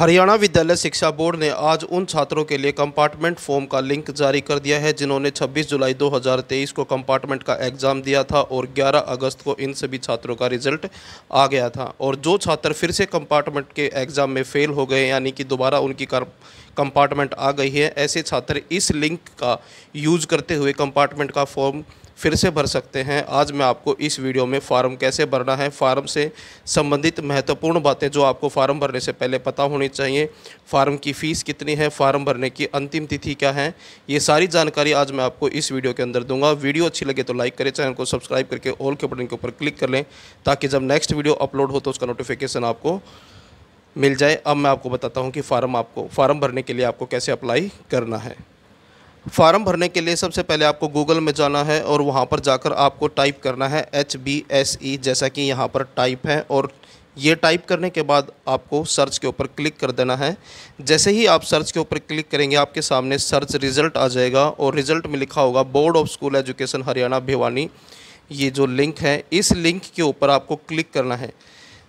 हरियाणा विद्यालय शिक्षा बोर्ड ने आज उन छात्रों के लिए कंपार्टमेंट फॉर्म का लिंक जारी कर दिया है जिन्होंने 26 जुलाई 2023 को कंपार्टमेंट का एग्ज़ाम दिया था और 11 अगस्त को इन सभी छात्रों का रिजल्ट आ गया था और जो छात्र फिर से कंपार्टमेंट के एग्ज़ाम में फेल हो गए यानी कि दोबारा उनकी कंपार्टमेंट आ गई है ऐसे छात्र इस लिंक का यूज़ करते हुए कंपार्टमेंट का फॉर्म फिर से भर सकते हैं आज मैं आपको इस वीडियो में फार्म कैसे भरना है फार्म से संबंधित महत्वपूर्ण बातें जो आपको फार्म भरने से पहले पता होनी चाहिए फार्म की फ़ीस कितनी है फार्म भरने की अंतिम तिथि क्या है ये सारी जानकारी आज मैं आपको इस वीडियो के अंदर दूंगा वीडियो अच्छी लगे तो लाइक करें चैनल को सब्सक्राइब करके ऑल के बटन के ऊपर क्लिक कर लें ताकि जब नेक्स्ट वीडियो अपलोड हो तो उसका नोटिफिकेशन आपको मिल जाए अब मैं आपको बताता हूँ कि फार्म आपको फार्म भरने के लिए आपको कैसे अप्लाई करना है फार्म भरने के लिए सबसे पहले आपको गूगल में जाना है और वहाँ पर जाकर आपको टाइप करना है एच बी एस ई जैसा कि यहाँ पर टाइप है और ये टाइप करने के बाद आपको सर्च के ऊपर क्लिक कर देना है जैसे ही आप सर्च के ऊपर क्लिक करेंगे आपके सामने सर्च रिज़ल्ट आ जाएगा और रिज़ल्ट में लिखा होगा board of school education Haryana Bhiwani ये जो लिंक है इस लिंक के ऊपर आपको क्लिक करना है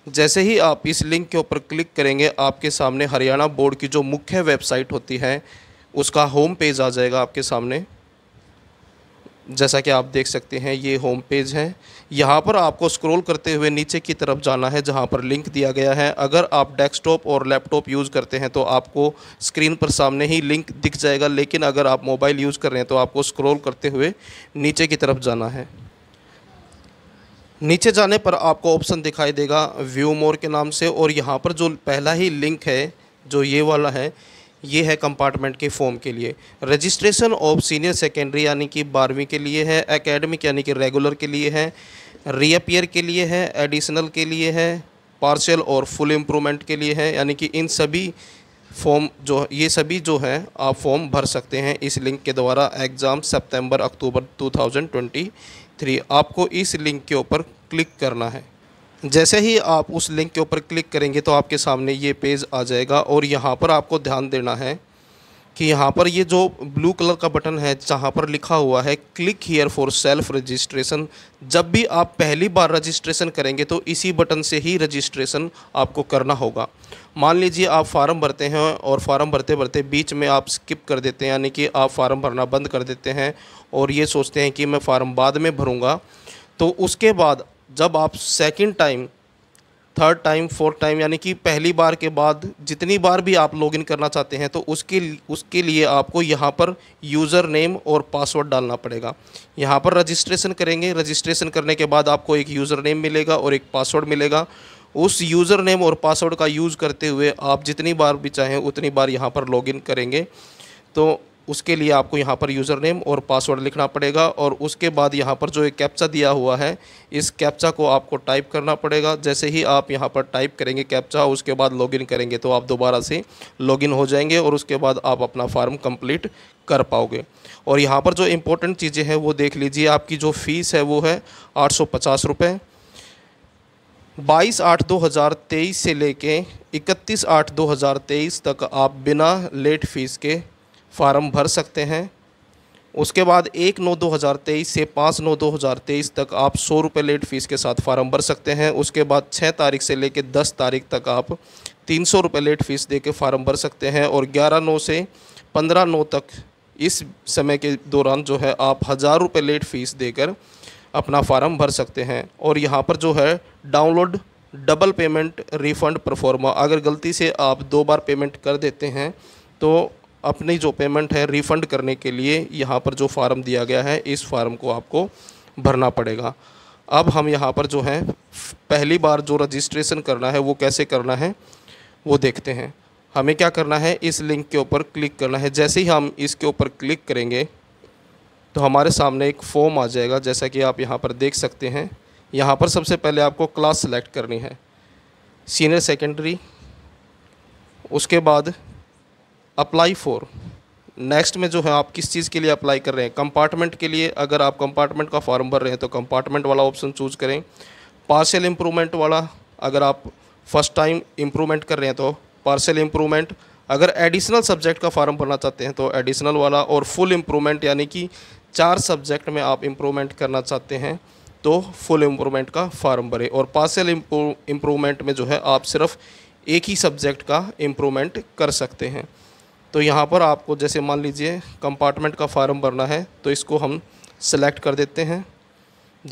जैसे ही आप इस लिंक के ऊपर क्लिक करेंगे आपके सामने हरियाणा बोर्ड की जो मुख्य वेबसाइट होती है उसका होम पेज आ जाएगा आपके सामने जैसा कि आप देख सकते हैं ये होम पेज है यहाँ पर आपको स्क्रॉल करते हुए नीचे की तरफ जाना है जहाँ पर लिंक दिया गया है अगर आप डेस्कटॉप और लैपटॉप यूज़ करते हैं तो आपको स्क्रीन पर सामने ही लिंक दिख जाएगा लेकिन अगर आप मोबाइल यूज़ कर रहे हैं तो आपको स्क्रॉल करते हुए नीचे की तरफ जाना है नीचे जाने पर आपको ऑप्शन दिखाई देगा व्यू मोर के नाम से और यहाँ पर जो पहला ही लिंक है जो ये वाला है ये है कंपार्टमेंट के फॉर्म के लिए रजिस्ट्रेशन ऑफ सीनियर सेकेंडरी यानी कि बारहवीं के लिए है एकेडमिक यानी कि रेगुलर के लिए है रीअपियर के लिए है एडिशनल के लिए है पार्शियल और फुल इम्प्रूवमेंट के लिए है यानी कि इन सभी फॉर्म जो ये सभी जो हैं आप फॉर्म भर सकते हैं इस लिंक के द्वारा एग्ज़ाम सितंबर अक्टूबर 2023 आपको इस लिंक के ऊपर क्लिक करना है जैसे ही आप उस लिंक के ऊपर क्लिक करेंगे तो आपके सामने ये पेज आ जाएगा और यहाँ पर आपको ध्यान देना है कि यहाँ पर ये जो ब्लू कलर का बटन है जहाँ पर लिखा हुआ है click here for self registration जब भी आप पहली बार रजिस्ट्रेशन करेंगे तो इसी बटन से ही रजिस्ट्रेशन आपको करना होगा मान लीजिए आप फार्म भरते हैं और फार्म भरते भरते बीच में आप स्किप कर देते हैं यानी कि आप फार्म भरना बंद कर देते हैं और ये सोचते हैं कि मैं फार्म बाद में भरूँगा तो उसके बाद जब आप second time third time fourth time यानी कि पहली बार के बाद जितनी बार भी आप लॉगिन करना चाहते हैं तो उसके उसके लिए आपको यहाँ पर यूज़र नेम और पासवर्ड डालना पड़ेगा यहाँ पर रजिस्ट्रेशन करेंगे रजिस्ट्रेशन करने के बाद आपको एक यूज़र नेम मिलेगा और एक पासवर्ड मिलेगा उस यूज़र नेम और पासवर्ड का यूज़ करते हुए आप जितनी बार भी चाहें उतनी बार यहाँ पर लॉगिन करेंगे तो उसके लिए आपको यहाँ पर यूज़र नेम और पासवर्ड लिखना पड़ेगा और उसके बाद यहाँ पर जो एक कैप्चा दिया हुआ है इस कैप्चा को आपको टाइप करना पड़ेगा जैसे ही आप यहाँ पर टाइप करेंगे कैप्चा उसके बाद लॉगिन करेंगे तो आप दोबारा से लॉगिन हो जाएंगे और उसके बाद आप अपना फार्म कंप्लीट कर पाओगे और यहाँ पर जो इम्पोर्टेंट चीज़ें हैं वो देख लीजिए आपकी जो फ़ीस है वो है आठ सौ पचास रुपये बाईस आठ दो हज़ार तेईस से लेके इकतीस आठ दो हज़ार तेईस तक आप बिना लेट फीस के फार्म भर सकते हैं उसके बाद एक नौ दो हज़ार तेईस से पाँच नौ दो हज़ार तेईस तक आप सौ रुपये लेट फीस के साथ फार्म भर सकते हैं उसके बाद छः तारीख से लेकर दस तारीख तक आप तीन सौ रुपये लेट फीस दे के फार्म भर सकते हैं और ग्यारह नौ से पंद्रह नौ तक इस समय के दौरान जो है आप हज़ार रुपये लेट फीस देकर अपना फार्म भर सकते हैं और यहाँ पर जो है download double payment refund proforma अगर गलती से आप दो बार पेमेंट कर देते हैं तो अपनी जो पेमेंट है रिफ़ंड करने के लिए यहाँ पर जो फार्म दिया गया है इस फार्म को आपको भरना पड़ेगा अब हम यहाँ पर जो है पहली बार जो रजिस्ट्रेशन करना है वो कैसे करना है वो देखते हैं हमें क्या करना है इस लिंक के ऊपर क्लिक करना है जैसे ही हम इसके ऊपर क्लिक करेंगे तो हमारे सामने एक फॉर्म आ जाएगा जैसा कि आप यहाँ पर देख सकते हैं यहाँ पर सबसे पहले आपको क्लास सेलेक्ट करनी है सीनियर सेकेंडरी उसके बाद अप्लाई फॉर नेक्स्ट में जो है आप किस चीज़ के लिए अप्लाई कर रहे हैं कंपार्टमेंट के लिए अगर आप कंपार्टमेंट का फॉर्म भर रहे हैं तो कंपार्टमेंट वाला ऑप्शन चूज करें पार्सल इम्प्रूवमेंट वाला अगर आप फर्स्ट टाइम इम्प्रूवमेंट कर रहे हैं तो पार्सल इम्प्रूवमेंट अगर एडिशनल सब्जेक्ट का फॉर्म भरना चाहते हैं तो एडिशनल वाला और फुल इम्प्रूवमेंट यानी कि चार सब्जेक्ट में आप इम्प्रूवमेंट करना चाहते हैं तो फुल इम्प्रूवमेंट का फॉर्म भरें और पार्सल इम्प्रूवमेंट में जो है आप सिर्फ एक ही सब्जेक्ट का इम्प्रूवमेंट कर सकते हैं तो यहाँ पर आपको जैसे मान लीजिए कंपार्टमेंट का फार्म भरना है तो इसको हम सेलेक्ट कर देते हैं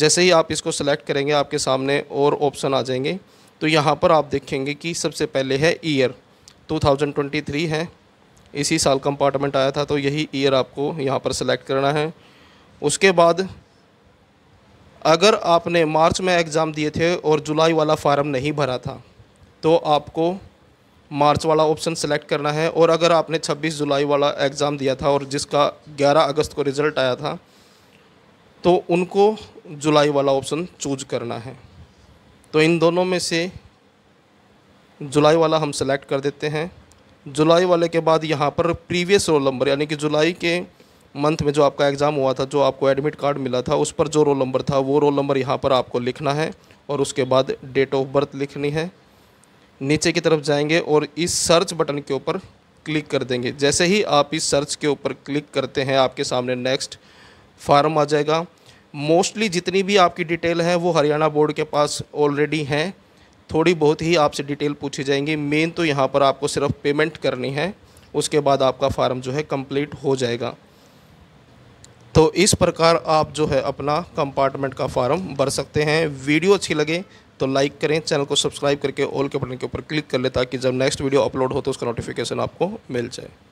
जैसे ही आप इसको सेलेक्ट करेंगे आपके सामने और ऑप्शन आ जाएंगे तो यहाँ पर आप देखेंगे कि सबसे पहले है ईयर 2023 है इसी साल कंपार्टमेंट आया था तो यही ईयर आपको यहाँ पर सेलेक्ट करना है उसके बाद अगर आपने मार्च में एग्ज़ाम दिए थे और जुलाई वाला फार्म नहीं भरा था तो आपको मार्च वाला ऑप्शन सेलेक्ट करना है और अगर आपने 26 जुलाई वाला एग्ज़ाम दिया था और जिसका 11 अगस्त को रिज़ल्ट आया था तो उनको जुलाई वाला ऑप्शन चूज करना है तो इन दोनों में से जुलाई वाला हम सेलेक्ट कर देते हैं जुलाई वाले के बाद यहाँ पर प्रीवियस रोल नंबर यानी कि जुलाई के मंथ में जो आपका एग्ज़ाम हुआ था जो आपको एडमिट कार्ड मिला था उस पर जो रोल नंबर था वो रोल नंबर यहाँ पर आपको लिखना है और उसके बाद डेट ऑफ बर्थ लिखनी है नीचे की तरफ जाएंगे और इस सर्च बटन के ऊपर क्लिक कर देंगे जैसे ही आप इस सर्च के ऊपर क्लिक करते हैं आपके सामने नेक्स्ट फार्म आ जाएगा मोस्टली जितनी भी आपकी डिटेल है वो हरियाणा बोर्ड के पास ऑलरेडी हैं थोड़ी बहुत ही आपसे डिटेल पूछी जाएंगी मेन तो यहाँ पर आपको सिर्फ पेमेंट करनी है उसके बाद आपका फार्म जो है कंप्लीट हो जाएगा तो इस प्रकार आप जो है अपना कंपार्टमेंट का फार्म भर सकते हैं वीडियो अच्छी लगे तो लाइक करें चैनल को सब्सक्राइब करके ऑल के बटन के ऊपर क्लिक कर ले ताकि जब नेक्स्ट वीडियो अपलोड हो तो उसका नोटिफिकेशन आपको मिल जाए